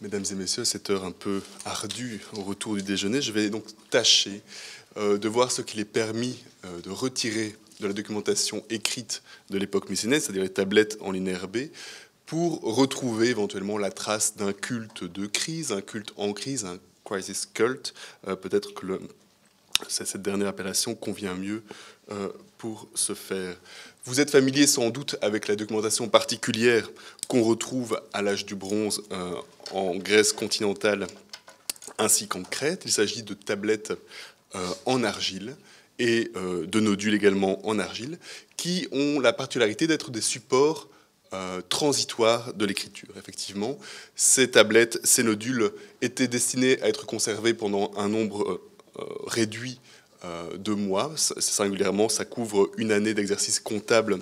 mesdames et messieurs, cette heure un peu ardue au retour du déjeuner. Je vais donc tâcher euh, de voir ce qu'il est permis euh, de retirer de la documentation écrite de l'époque mycénèse, c'est-à-dire les tablettes en linéaire B, pour retrouver éventuellement la trace d'un culte de crise, un culte en crise, un crisis cult. Euh, peut-être que cette dernière appellation convient mieux pour ce faire. Vous êtes familier sans doute avec la documentation particulière qu'on retrouve à l'âge du bronze euh, en Grèce continentale ainsi qu'en Crète. Il s'agit de tablettes euh, en argile et euh, de nodules également en argile qui ont la particularité d'être des supports transitoires de l'écriture. Effectivement, ces tablettes, ces nodules étaient destinés à être conservés pendant un nombre réduit euh, deux mois. Singulièrement, ça couvre une année d'exercice comptable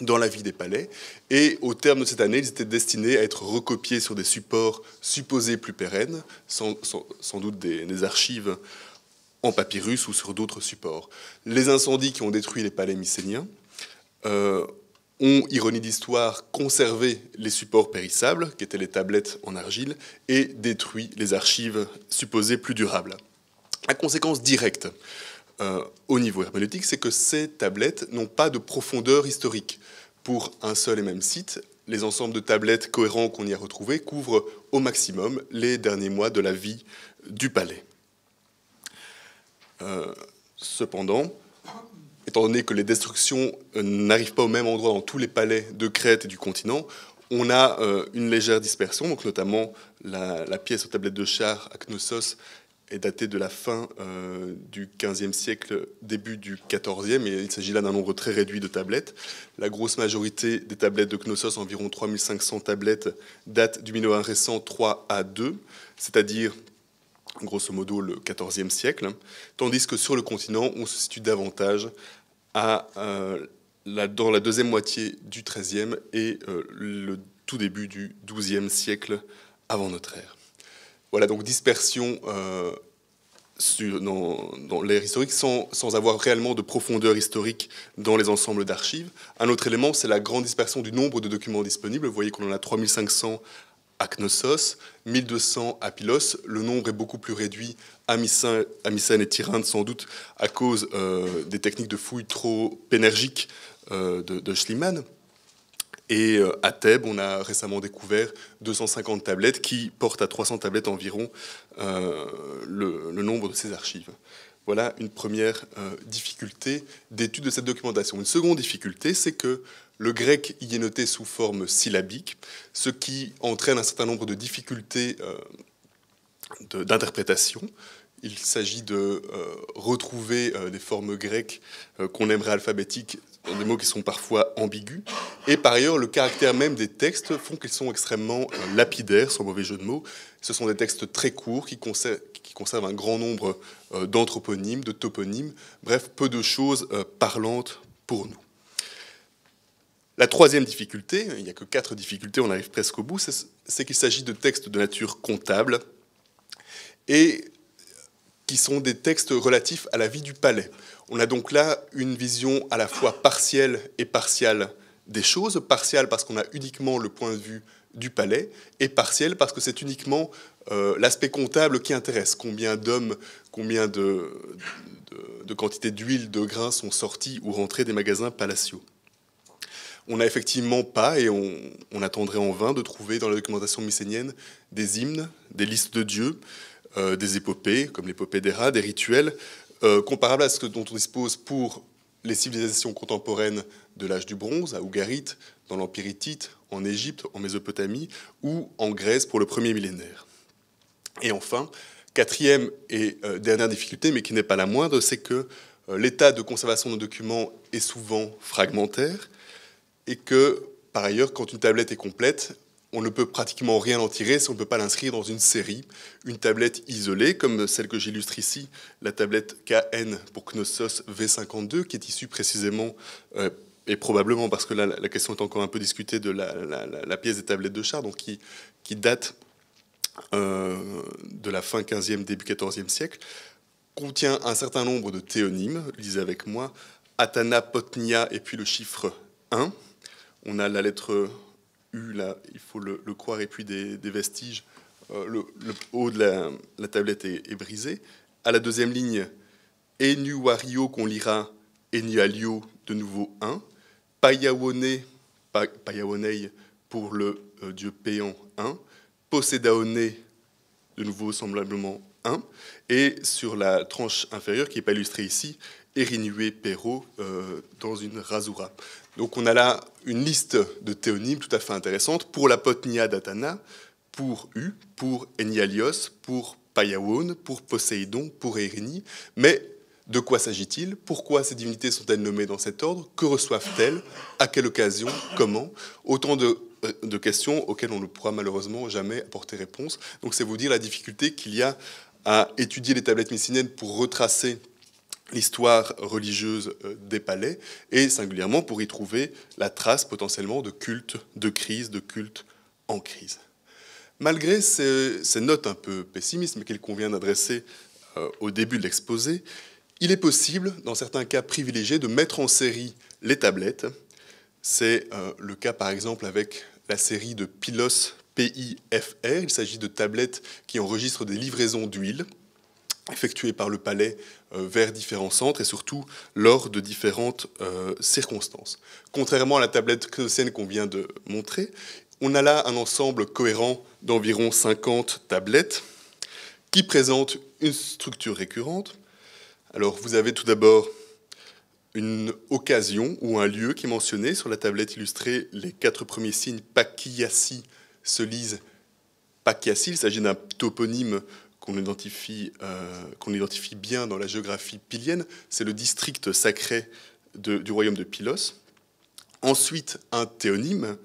dans la vie des palais. Et au terme de cette année, ils étaient destinés à être recopiés sur des supports supposés plus pérennes, sans, doute des, archives en papyrus ou sur d'autres supports. Les incendies qui ont détruit les palais mycéniens euh, ont, ironie d'histoire, conservé les supports périssables, qui étaient les tablettes en argile, et détruit les archives supposées plus durables. La conséquence directe euh, au niveau herméneutique, c'est que ces tablettes n'ont pas de profondeur historique. Pour un seul et même site, les ensembles de tablettes cohérents qu'on y a retrouvés couvrent au maximum les derniers mois de la vie du palais. Euh, cependant, étant donné que les destructions euh, n'arrivent pas au même endroit dans tous les palais de Crète et du continent, on a une légère dispersion, donc notamment la, la, pièce aux tablettes de char à Knossos est daté de la fin euh, du XVe siècle, début du XIVe, et il s'agit là d'un nombre très réduit de tablettes. La grosse majorité des tablettes de Knossos, environ 3500 tablettes, datent du Minoan récent 3 à 2, c'est-à-dire grosso modo le XIVe siècle, tandis que sur le continent, on se situe davantage à, euh, dans la deuxième moitié du XIIIe et euh, le tout début du XIIe siècle avant notre ère. Voilà, donc dispersion euh, dans, l'ère historique sans, avoir réellement de profondeur historique dans les ensembles d'archives. Un autre élément, c'est la grande dispersion du nombre de documents disponibles. Vous voyez qu'on en a 3500 à Knossos, 1200 à Pylos. Le nombre est beaucoup plus réduit à Mycène, et Tyrinthe, sans doute à cause euh, des techniques de fouilles trop pénergiques euh, de, de Schliemann. Et euh, à Thèbes, on a récemment découvert 250 tablettes qui portent à 300 tablettes environ euh, le, nombre de ces archives. Voilà une première euh, difficulté d'étude de cette documentation. Une seconde difficulté, c'est que le grec y est noté sous forme syllabique, ce qui entraîne un certain nombre de difficultés d'interprétation. Il s'agit de retrouver des formes grecques qu'on aimerait alphabétiques euh, des mots qui sont parfois ambigus. Et par ailleurs, le caractère même des textes font qu'ils sont extrêmement euh, lapidaires, sans mauvais jeu de mots. Ce sont des textes très courts qui conservent, qui conservent un grand nombre euh, d'anthroponymes, de toponymes, bref, peu de choses parlantes pour nous. La troisième difficulté, il n'y a que quatre difficultés, on arrive presque au bout, c'est qu'il s'agit de textes de nature comptable et qui sont des textes relatifs à la vie du palais. On a donc là une vision à la fois partielle et partiale des choses, partielle parce qu'on a uniquement le point de vue du palais, et partielle parce que c'est uniquement euh, l'aspect comptable qui intéresse. Combien d'hommes, combien de, quantités d'huile, de grains sont sortis ou rentrés des magasins palatiaux. On n'a effectivement pas, et on, attendrait en vain de trouver dans la documentation mycénienne des hymnes, des listes de dieux, euh, des épopées, comme l'épopée d'Héra, des rituels, euh, comparable à ce dont on dispose pour les civilisations contemporaines de l'âge du bronze, à Ougarit, dans l'Empire hittite, en Égypte, en Mésopotamie ou en Grèce pour le premier millénaire. Et enfin, quatrième et euh, dernière difficulté, mais qui n'est pas la moindre, c'est que euh, l'état de conservation de documents est souvent fragmentaire et que, par ailleurs, quand une tablette est complète, on ne peut pratiquement rien en tirer si on ne peut pas l'inscrire dans une série. Une tablette isolée, comme celle que j'illustre ici, la tablette KN pour Knossos V52, qui est issue précisément, euh, et probablement parce que la question est encore un peu discutée, de la, pièce des tablettes de char, donc qui, date euh, de la fin 15e, début 14e siècle, contient un certain nombre de théonymes, lisez avec moi, Atana Potnia et puis le chiffre 1. On a la lettre il faut le, croire, et puis des, vestiges. Euh, le, haut de la, tablette est, brisé. À la deuxième ligne, Enu qu'on lira, Enu de nouveau 1, Payawone, Payawonei pour le euh, dieu Péan 1, Possedaonei de nouveau semblablement 1, et sur la tranche inférieure qui n'est pas illustrée ici, Erinue Perro euh, dans une rasura. Donc on a là une liste de théonymes tout à fait intéressante pour la Potnia d'Atana, pour U, pour Enialios, pour Payawon, pour Poséidon, pour Erini. Mais de quoi s'agit-il Pourquoi ces divinités sont-elles nommées dans cet ordre Que reçoivent-elles À quelle occasion Comment Autant euh, de, questions auxquelles on ne pourra malheureusement jamais apporter réponse. Donc c'est vous dire la difficulté qu'il y a à étudier les tablettes mycéniennes pour retracer l'histoire religieuse euh, des palais, et singulièrement pour y trouver la trace potentiellement de cultes de crise, de cultes en crise. Malgré ces, notes un peu pessimistes, mais qu'il convient d'adresser euh, au début de l'exposé, il est possible, dans certains cas privilégiés, de mettre en série les tablettes. C'est euh, le cas par exemple avec la série de Pilos PIFR. Il s'agit de tablettes qui enregistrent des livraisons d'huile effectuées par le palais euh, vers différents centres et surtout lors de différentes euh, circonstances. Contrairement à la tablette chrétienne qu'on vient de montrer, on a là un ensemble cohérent d'environ 50 tablettes qui présentent une structure récurrente. Alors vous avez tout d'abord une occasion ou un lieu qui est mentionné sur la tablette illustrée. Les quatre premiers signes Pakiasi se lisent Pakiasi, il s'agit d'un toponyme qu'on identifie, euh, identifie bien dans la géographie pilienne, c'est le district sacré du royaume de Pylos. Ensuite, un théonyme,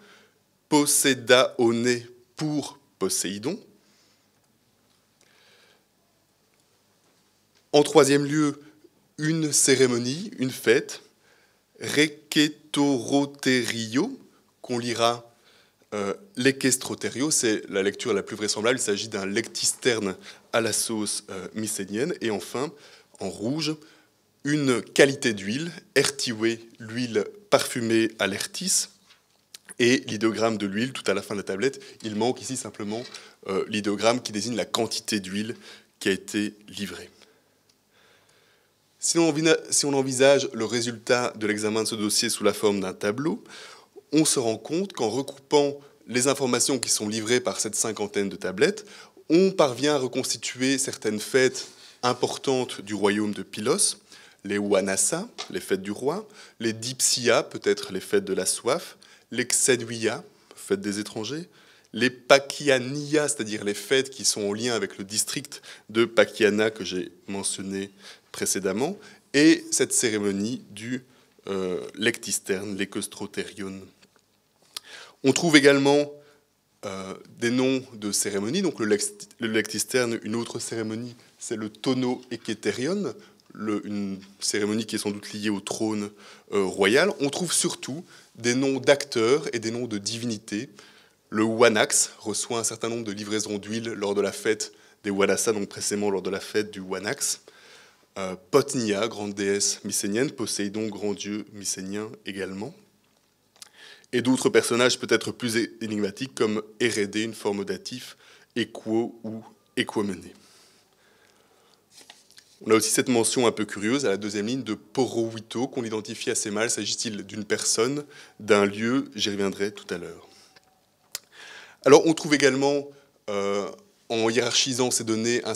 Posédaoné pour Poséidon. En troisième lieu, une cérémonie, une fête, Requetoroterio, qu'on lira euh, c'est la lecture la plus vraisemblable. Il s'agit d'un lectisterne à la sauce euh, mycénienne. Et enfin, en rouge, une qualité d'huile, Ertiwe, l'huile parfumée à l'Ertis. Et l'idéogramme de l'huile, tout à la fin de la tablette, il manque ici simplement euh, l'idéogramme qui désigne la quantité d'huile qui a été livrée. Si on, envisage le résultat de l'examen de ce dossier sous la forme d'un tableau, on se rend compte qu'en recoupant les informations qui sont livrées par cette cinquantaine de tablettes, on parvient à reconstituer certaines fêtes importantes du royaume de Pylos, les Wanassa, les fêtes du roi, les Dipsia, peut-être les fêtes de la soif, les Xenuia, fêtes des étrangers, les Pakiania, c'est-à-dire les fêtes qui sont en lien avec le district de Pakiana que j'ai mentionné précédemment, et cette cérémonie du euh, lectisterne, on trouve également euh, des noms de cérémonies. Donc le, lactisterne, une autre cérémonie, c'est le tono eketerion, une cérémonie qui est sans doute liée au trône euh, royal. On trouve surtout des noms d'acteurs et des noms de divinités. Le Wanax reçoit un certain nombre de livraisons d'huile lors de la fête des walassa donc précisément lors de la fête du Wanax. Euh, Potnia, grande déesse mycénienne, Poséidon, grand dieu mycénien également et d'autres personnages peut-être plus énigmatiques comme Erédé, une forme datif, Equo ou equomené. On a aussi cette mention un peu curieuse à la deuxième ligne de Porowito qu'on identifie assez mal. S'agit-il d'une personne, d'un lieu J'y reviendrai tout à l'heure. Alors on trouve également, euh, en hiérarchisant ces données euh,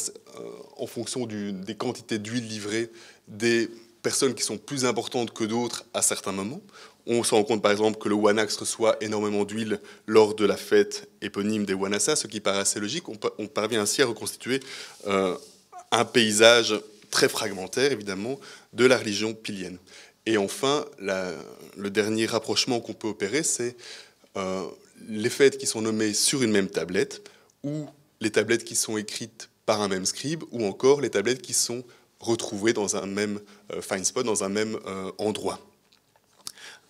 en fonction des quantités d'huile livrées, des personnes qui sont plus importantes que d'autres à certains moments. On se rend compte par exemple que le Wanax reçoit énormément d'huile lors de la fête éponyme des Wanassa, ce qui paraît assez logique. On, parvient ainsi à reconstituer euh, un paysage très fragmentaire, évidemment, de la religion pilienne. Et enfin, le dernier rapprochement qu'on peut opérer, c'est euh, les fêtes qui sont nommées sur une même tablette, ou les tablettes qui sont écrites par un même scribe, ou encore les tablettes qui sont retrouvées dans un même euh, fine spot, dans un même endroit.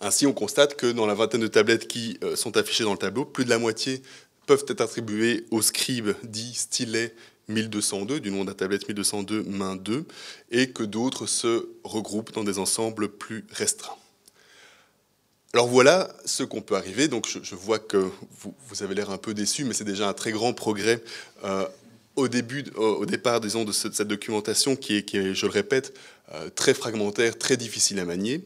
Ainsi, on constate que dans la vingtaine de tablettes qui euh, sont affichées dans le tableau, plus de la moitié peuvent être attribuées au scribe dit stylet 1202, du nom de la tablette 1202 main 2, et que d'autres se regroupent dans des ensembles plus restreints. Alors voilà ce qu'on peut arriver. Donc je, vois que vous, avez l'air un peu déçu, mais c'est déjà un très grand progrès euh, au, départ, de, cette documentation qui est, je le répète, euh, très fragmentaire, très difficile à manier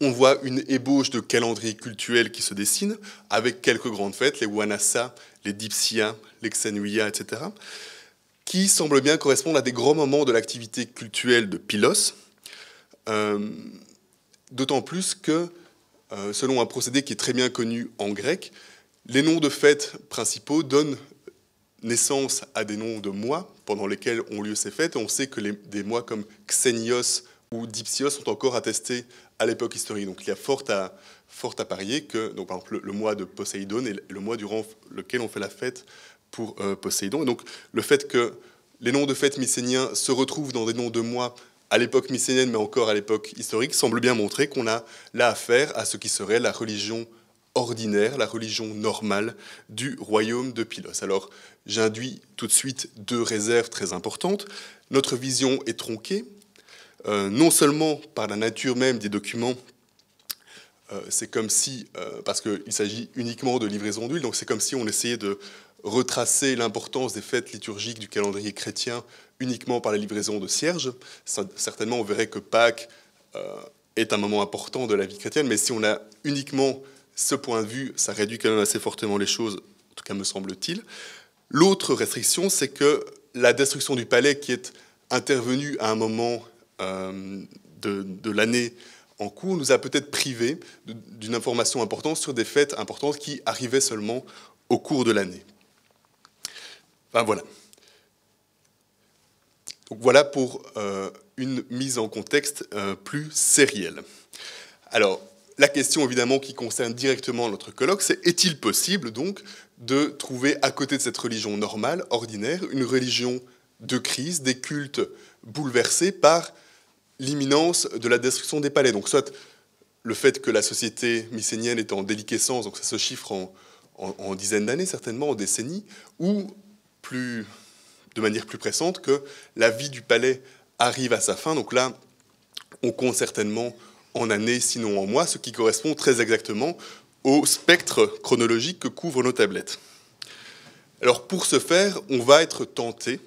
on voit une ébauche de calendrier cultuel qui se dessine, avec quelques grandes fêtes, les Wanassa, les Dipsia, les Xenuia, etc., qui semblent bien correspondre à des grands moments de l'activité culturelle de Pylos, euh, d'autant plus que, euh, selon un procédé qui est très bien connu en grec, les noms de fêtes principaux donnent naissance à des noms de mois pendant lesquels ont lieu ces fêtes. On sait que des mois comme Xenios, où d'Ipsios sont encore attestés à l'époque historique. Donc il y a fort à, à parier que, donc, par exemple, le, mois de Poséidon est le mois durant lequel on fait la fête pour euh, Poséidon. Et donc le fait que les noms de fêtes mycéniens se retrouvent dans des noms de mois à l'époque mycénienne, mais encore à l'époque historique, semble bien montrer qu'on a là affaire à ce qui serait la religion ordinaire, la religion normale du royaume de Pylos. Alors j'induis tout de suite deux réserves très importantes. Notre vision est tronquée, euh, non seulement par la nature même des documents euh, c'est comme si, euh, parce qu'il s'agit uniquement de livraison d'huile, donc c'est comme si on essayait de retracer l'importance des fêtes liturgiques du calendrier chrétien uniquement par la livraison de cierges. Certainement, on verrait que Pâques est un moment important de la vie chrétienne, mais si on a uniquement ce point de vue, ça réduit quand même assez fortement les choses, en tout cas me semble-t-il. L'autre restriction, c'est que la destruction du palais qui est intervenue à un moment euh, de, l'année en cours nous a peut-être privé d'une information importante sur des fêtes importantes qui arrivaient seulement au cours de l'année. Enfin, voilà. Donc voilà pour euh, une mise en contexte euh, plus sérielle. Alors, la question évidemment qui concerne directement notre colloque, c'est est-il possible donc de trouver à côté de cette religion normale, ordinaire, une religion de crise, des cultes bouleversés par l'imminence de la destruction des palais. Donc soit le fait que la société mycénienne est en déliquescence, donc ça se chiffre en, en, dizaines d'années certainement, en décennies, ou plus, de manière plus pressante que la vie du palais arrive à sa fin. Donc là, on compte certainement en années, sinon en mois, ce qui correspond très exactement au spectre chronologique que couvrent nos tablettes. Alors pour ce faire, on va être tenté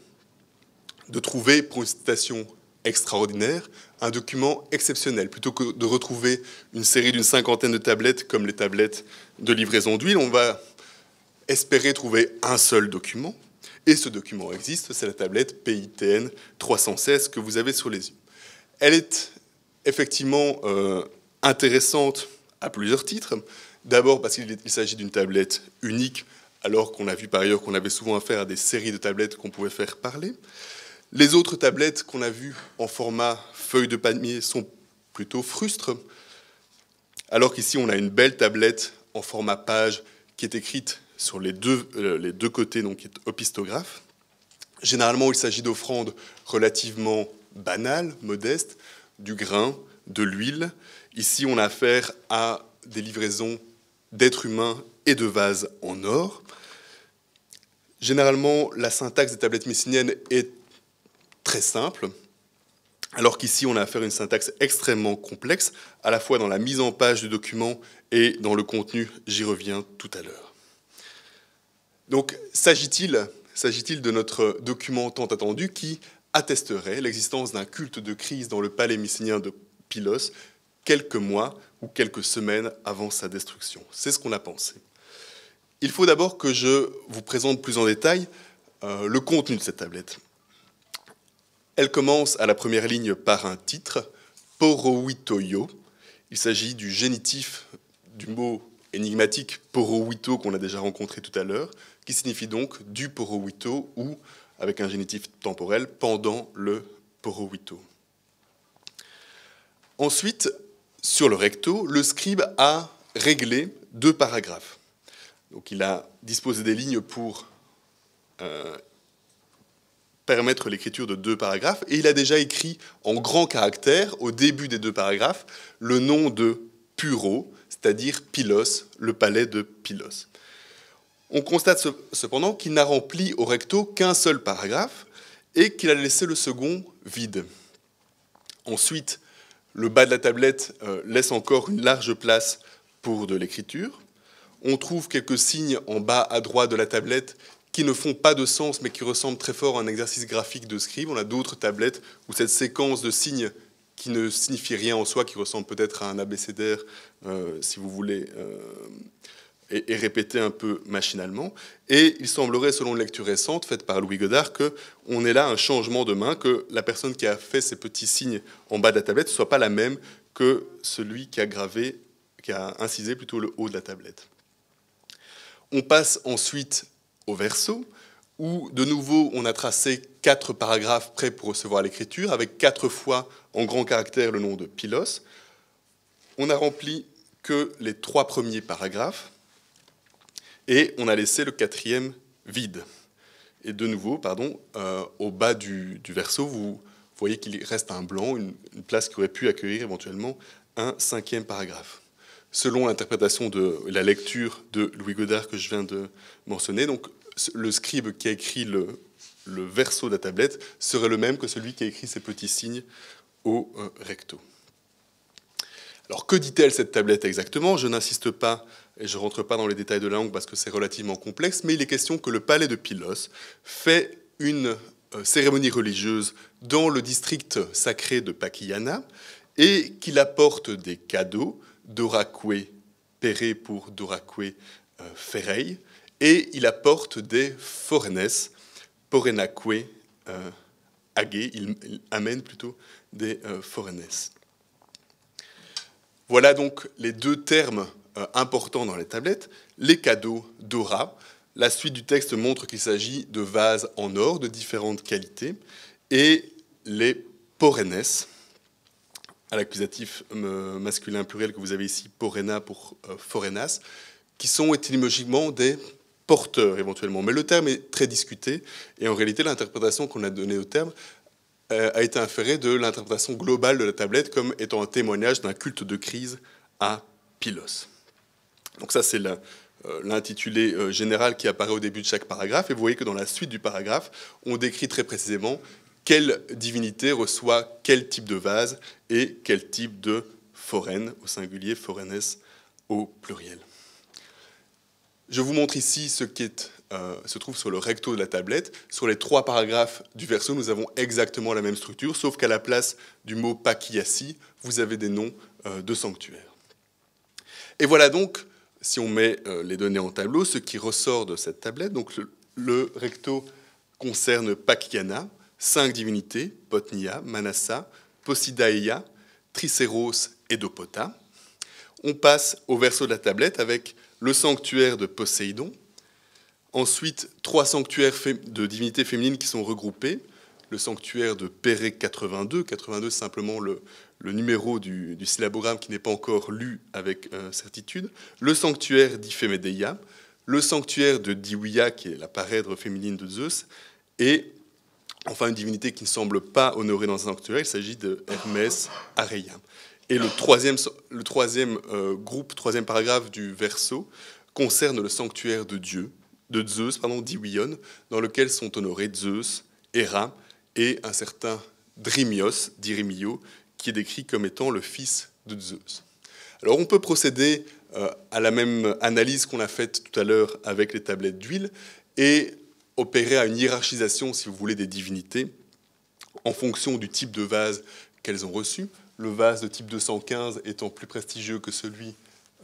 de trouver, pour une citation extraordinaire, un document exceptionnel. Plutôt que de retrouver une série d'une cinquantaine de tablettes comme les tablettes de livraison d'huile, on va espérer trouver un seul document. Et ce document existe, c'est la tablette PITN 316 que vous avez sur les yeux. Elle est effectivement euh, intéressante à plusieurs titres. D'abord parce qu'il s'agit d'une tablette unique, alors qu'on a vu par ailleurs qu'on avait souvent affaire à des séries de tablettes qu'on pouvait faire parler. Les autres tablettes qu'on a vues en format feuille de palmier sont plutôt frustres, alors qu'ici on a une belle tablette en format page qui est écrite sur les deux, euh, les deux côtés, donc qui est opistographe. Généralement, il s'agit d'offrandes relativement banales, modestes, du grain, de l'huile. Ici, on a affaire à des livraisons d'êtres humains et de vases en or. Généralement, la syntaxe des tablettes messiniennes est très simple, alors qu'ici on a affaire à une syntaxe extrêmement complexe, à la fois dans la mise en page du document et dans le contenu, j'y reviens tout à l'heure. Donc s'agit-il de notre document tant attendu qui attesterait l'existence d'un culte de crise dans le palais mycénien de Pylos quelques mois ou quelques semaines avant sa destruction. C'est ce qu'on a pensé. Il faut d'abord que je vous présente plus en détail euh, le contenu de cette tablette. Elle commence à la première ligne par un titre, porowitoyo. Il s'agit du génitif du mot énigmatique Porowito qu'on a déjà rencontré tout à l'heure, qui signifie donc du Porowito ou, avec un génitif temporel, pendant le Porowito. Ensuite, sur le recto, le scribe a réglé deux paragraphes. Donc il a disposé des lignes pour euh, permettre l'écriture de deux paragraphes, et il a déjà écrit en grand caractère, au début des deux paragraphes, le nom de Puro, c'est-à-dire Pylos, le palais de Pylos. On constate cependant qu'il n'a rempli au recto qu'un seul paragraphe et qu'il a laissé le second vide. Ensuite, le bas de la tablette euh, laisse encore une large place pour de l'écriture. On trouve quelques signes en bas à droite de la tablette qui ne font pas de sens, mais qui ressemblent très fort à un exercice graphique de scribe. On a d'autres tablettes où cette séquence de signes qui ne signifie rien en soi, qui ressemble peut-être à un abécédaire, euh, si vous voulez, euh, est répétée un peu machinalement. Et il semblerait, selon une lecture récente faite par Louis Godard, que on ait là un changement de main, que la personne qui a fait ces petits signes en bas de la tablette ne soit pas la même que celui qui a gravé, qui a incisé plutôt le haut de la tablette. On passe ensuite au verso, où de nouveau on a tracé quatre paragraphes prêts pour recevoir l'écriture, avec quatre fois en grand caractère le nom de Pylos. On a rempli que les trois premiers paragraphes et on a laissé le quatrième vide. Et de nouveau, pardon, euh, au bas du, du, verso, vous voyez qu'il reste un blanc, une place qui aurait pu accueillir éventuellement un cinquième paragraphe selon l'interprétation de la lecture de Louis Godard que je viens de mentionner, donc le scribe qui a écrit le, verso de la tablette serait le même que celui qui a écrit ces petits signes au euh, recto. Alors que dit-elle cette tablette exactement Je n'insiste pas et je ne rentre pas dans les détails de la langue parce que c'est relativement complexe, mais il est question que le palais de Pylos fait une euh, cérémonie religieuse dans le district sacré de Pakiyana et qu'il apporte des cadeaux Doraque péré pour Doraque euh, Ferreille, et il apporte des forenes, porenacue euh, Agé, il, amène plutôt des euh, forenes. Voilà donc les deux termes importants dans les tablettes, les cadeaux d'Ora. La suite du texte montre qu'il s'agit de vases en or de différentes qualités et les porenes, à l'accusatif masculin pluriel que vous avez ici, porena pour euh, forenas, qui sont étymologiquement des porteurs éventuellement. Mais le terme est très discuté et en réalité l'interprétation qu'on a donnée au terme euh, a été inférée de l'interprétation globale de la tablette comme étant un témoignage d'un culte de crise à Pylos. Donc ça c'est euh, l'intitulé général qui apparaît au début de chaque paragraphe et vous voyez que dans la suite du paragraphe on décrit très précisément quelle divinité reçoit quel type de vase et quel type de foraine au singulier, foraines, au pluriel. Je vous montre ici ce qui euh, se trouve sur le recto de la tablette. Sur les trois paragraphes du verso, nous avons exactement la même structure, sauf qu'à la place du mot pakiasi, vous avez des noms euh, de sanctuaires. Et voilà donc, si on met euh, les données en tableau, ce qui ressort de cette tablette. Donc le, recto concerne Pakiana, cinq divinités, Potnia, Manassa, Posidaeia, Triceros et Dopota. On passe au verso de la tablette avec le sanctuaire de Poséidon, ensuite trois sanctuaires de divinités féminines qui sont regroupés, le sanctuaire de Péré 82, 82 simplement le, numéro du, syllabogramme qui n'est pas encore lu avec euh, certitude, le sanctuaire d'Iphémédéia, le sanctuaire de Diouia qui est la parèdre féminine de Zeus, et Enfin, une divinité qui ne semble pas honorée dans un sanctuaire, il s'agit de Hermès Areia. Et le troisième, le troisième euh, groupe, troisième paragraphe du verso concerne le sanctuaire de Dieu, de Zeus, pardon, d'Iwion, dans lequel sont honorés Zeus, Hera et un certain Drimios, Dirimio, qui est décrit comme étant le fils de Zeus. Alors on peut procéder euh, à la même analyse qu'on a faite tout à l'heure avec les tablettes d'huile et opérer à une hiérarchisation, si vous voulez, des divinités en fonction du type de vase qu'elles ont reçu. Le vase de type 215 étant plus prestigieux que celui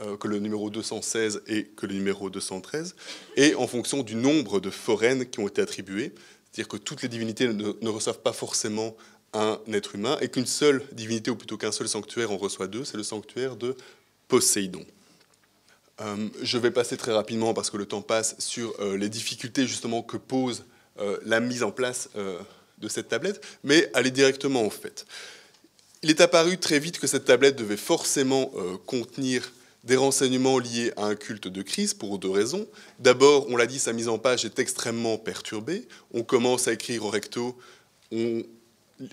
euh, que le numéro 216 et que le numéro 213, et en fonction du nombre de foraines qui ont été attribuées, c'est-à-dire que toutes les divinités ne, ne reçoivent pas forcément un être humain, et qu'une seule divinité, ou plutôt qu'un seul sanctuaire, en reçoit deux, c'est le sanctuaire de Poséidon. Euh, je vais passer très rapidement, parce que le temps passe, sur euh, les difficultés justement que pose euh, la mise en place de cette tablette, mais aller directement au fait. Il est apparu très vite que cette tablette devait forcément contenir des renseignements liés à un culte de crise pour deux raisons. D'abord, on l'a dit, sa mise en page est extrêmement perturbée. On commence à écrire au recto, on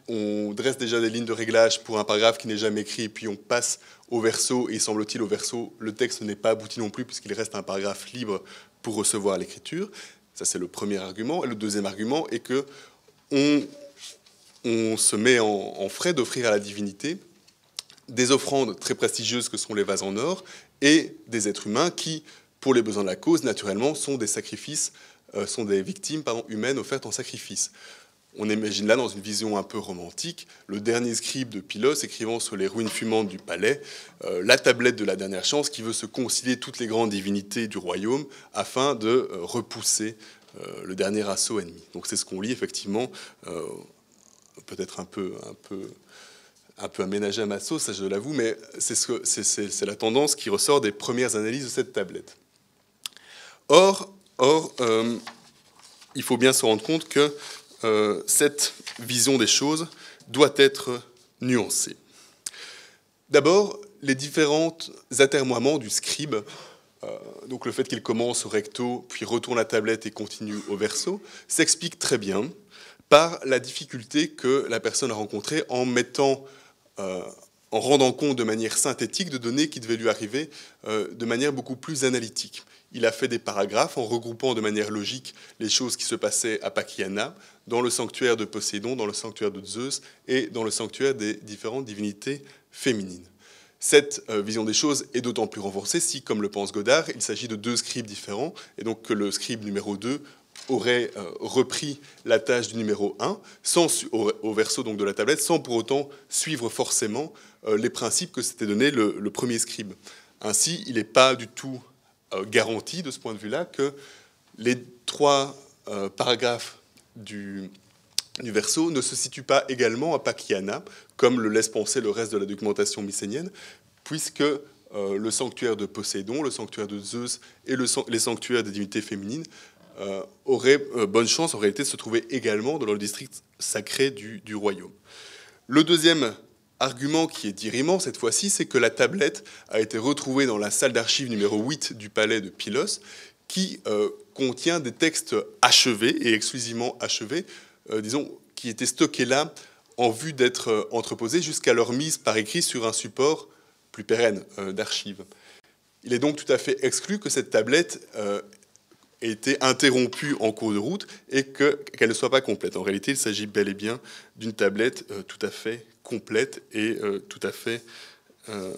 on dresse déjà des lignes de réglage pour un paragraphe qui n'est jamais écrit, puis on passe au verso, et semble-t-il au verso, le texte n'est pas abouti non plus, puisqu'il reste un paragraphe libre pour recevoir l'écriture. Ça, c'est le premier argument. le deuxième argument est que on, se met en, frais d'offrir à la divinité des offrandes très prestigieuses que sont les vases en or, et des êtres humains qui, pour les besoins de la cause, naturellement, sont des sacrifices, euh, sont des victimes humaines offertes en sacrifice. On imagine là, dans une vision un peu romantique, le dernier scribe de Pylos écrivant sur les ruines fumantes du palais euh, la tablette de la dernière chance qui veut se concilier toutes les grandes divinités du royaume afin de euh, repousser euh, le dernier assaut ennemi. Donc c'est ce qu'on lit effectivement, peut-être un peu, un peu un peu aménagé à Massos, ça je l'avoue, mais c'est ce la tendance qui ressort des premières analyses de cette tablette. Or, or il faut bien se rendre compte que euh, cette vision des choses doit être nuancée. D'abord, les différents atermoiements du scribe, euh, donc le fait qu'il commence au recto, puis retourne la tablette et continue au verso, s'explique très bien par la difficulté que la personne a rencontrée en mettant, euh, en rendant compte de manière synthétique de données qui devaient lui arriver de manière beaucoup plus analytique il a fait des paragraphes en regroupant de manière logique les choses qui se passaient à Pachyana, dans le sanctuaire de Poséidon, dans le sanctuaire de Zeus et dans le sanctuaire des différentes divinités féminines. Cette euh, vision des choses est d'autant plus renforcée si, comme le pense Godard, il s'agit de deux scribes différents, et donc que le scribe numéro 2 aurait euh, repris la tâche du numéro 1 au, verso donc, de la tablette, sans pour autant suivre forcément euh, les principes que s'était donné le premier scribe. Ainsi, il n'est pas du tout euh, garantie de ce point de vue-là que les trois euh, paragraphes du, du verso ne se situent pas également à Pakiana, comme le laisse penser le reste de la documentation mycénienne, puisque euh, le sanctuaire de Poséidon, le sanctuaire de Zeus et les sanctuaires des divinités féminines auraient bonne chance en réalité de se trouver également dans le district sacré du, du royaume. Le deuxième Argument qui est dirimant cette fois-ci, c'est que la tablette a été retrouvée dans la salle d'archives numéro 8 du palais de Pylos, qui euh, contient des textes achevés et exclusivement achevés, euh, disons, qui étaient stockés là en vue d'être euh, entreposés jusqu'à leur mise par écrit sur un support plus pérenne d'archives. Il est donc tout à fait exclu que cette tablette ait été interrompue en cours de route et qu'elle ne soit pas complète. En réalité, il s'agit bel et bien d'une tablette tout à fait complète et euh, tout à fait euh,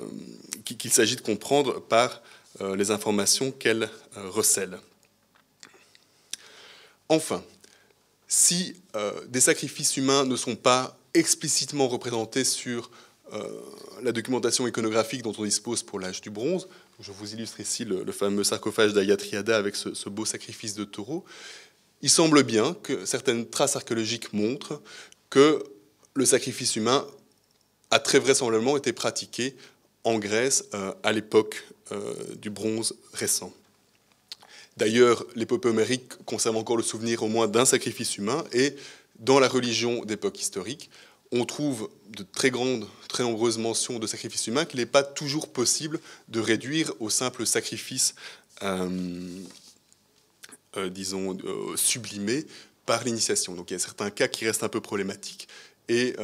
qu'il s'agit de comprendre par euh, les informations qu'elle recèle. Enfin, si des sacrifices humains ne sont pas explicitement représentés sur la documentation iconographique dont on dispose pour l'âge du bronze, je vous illustre ici le, fameux sarcophage d'Ayatriada avec ce, beau sacrifice de taureau, il semble bien que certaines traces archéologiques montrent que le sacrifice humain a très vraisemblablement été pratiqué en Grèce euh, à l'époque euh, du bronze récent. D'ailleurs, l'épopée homérique conserve encore le souvenir au moins d'un sacrifice humain et dans la religion d'époque historique, on trouve de très grandes, très nombreuses mentions de sacrifices humains qu'il n'est pas toujours possible de réduire au simple sacrifice, euh, disons, sublimé par l'initiation. Donc il y a certains cas qui restent un peu problématiques et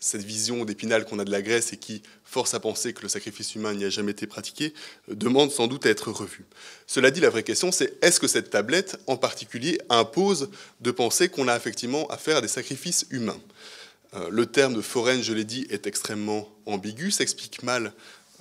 cette vision d'épinal qu'on a de la Grèce et qui force à penser que le sacrifice humain n'y a jamais été pratiqué, euh, demande sans doute à être revue. Cela dit, la vraie question, c'est est-ce que cette tablette, en particulier, impose de penser qu'on a effectivement affaire à des sacrifices humains euh, Le terme de foraine, je l'ai dit, est extrêmement ambigu, s'explique mal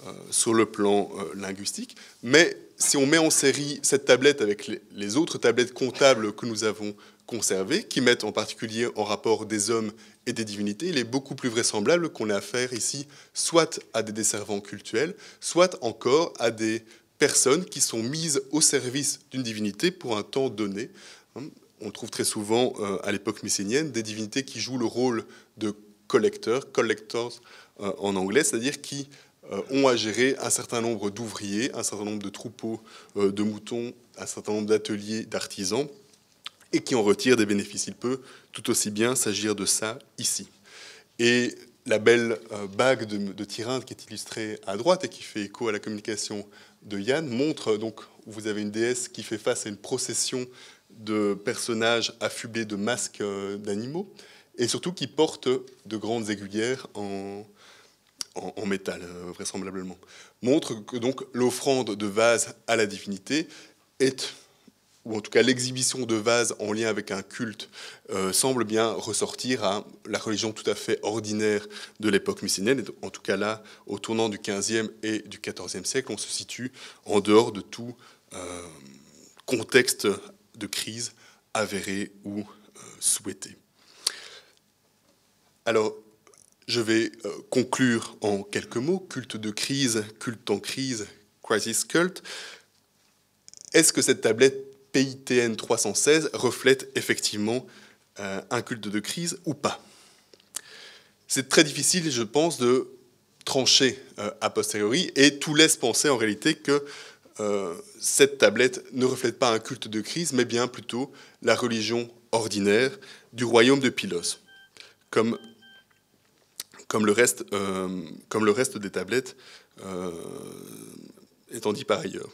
euh, sur le plan euh, linguistique. Mais si on met en série cette tablette avec les autres tablettes comptables que nous avons conservées, qui mettent en particulier en rapport des hommes et des divinités, il est beaucoup plus vraisemblable qu'on ait affaire ici soit à des desservants cultuels, soit encore à des personnes qui sont mises au service d'une divinité pour un temps donné. Hein, on trouve très souvent euh, à l'époque mycénienne des divinités qui jouent le rôle de collecteurs, collectors en anglais, c'est-à-dire qui euh, ont à gérer un certain nombre d'ouvriers, un certain nombre de troupeaux euh, de moutons, un certain nombre d'ateliers d'artisans, et qui en retirent des bénéfices. Il peut tout aussi bien s'agir de ça ici. Et la belle euh, bague de, de qui est illustrée à droite et qui fait écho à la communication de Yann montre donc vous avez une déesse qui fait face à une procession de personnages affublés de masques d'animaux et surtout qui porte de grandes aiguillères en, en, métal, euh, vraisemblablement, montre que donc l'offrande de vase à la divinité est ou en tout cas l'exhibition de vase en lien avec un culte, euh, semble bien ressortir à la religion tout à fait ordinaire de l'époque mycénienne. en tout cas là, au tournant du 15e et du 14e siècle, on se situe en dehors de tout euh, contexte de crise avéré ou souhaité. Alors, je vais euh, conclure en quelques mots. Culte de crise, culte en crise, crisis cult. Est-ce que cette tablette PITN 316 reflète effectivement euh, un culte de crise ou pas C'est très difficile, je pense, de trancher euh, a posteriori, et tout laisse penser en réalité que cette tablette ne reflète pas un culte de crise, mais bien plutôt la religion ordinaire du royaume de Pylos, comme euh, comme le reste, des tablettes euh, étant dit par ailleurs.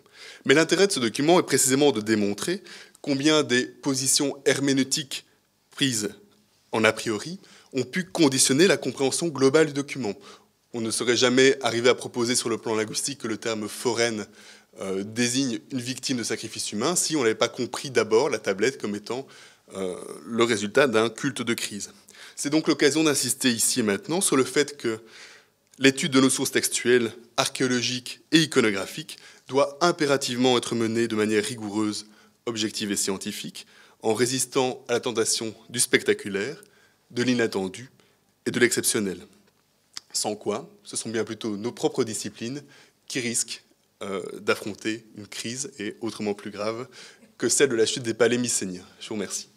Mais l'intérêt de ce document est précisément de démontrer combien des positions herméneutiques prises en a priori ont pu conditionner la compréhension globale du document. On ne serait jamais arrivé à proposer sur le plan linguistique que le terme foraine euh, désigne une victime de sacrifice humain si on n'avait pas compris d'abord la tablette comme étant le résultat d'un culte de crise. C'est donc l'occasion d'insister ici et maintenant sur le fait que l'étude de nos sources textuelles, archéologiques et iconographiques doit impérativement être menée de manière rigoureuse, objective et scientifique, en résistant à la tentation du spectaculaire, de l'inattendu et de l'exceptionnel. Sans quoi, ce sont bien plutôt nos propres disciplines qui risquent euh, d'affronter une crise, et autrement plus grave, que celle de la chute des palais mycéniens. Je vous remercie.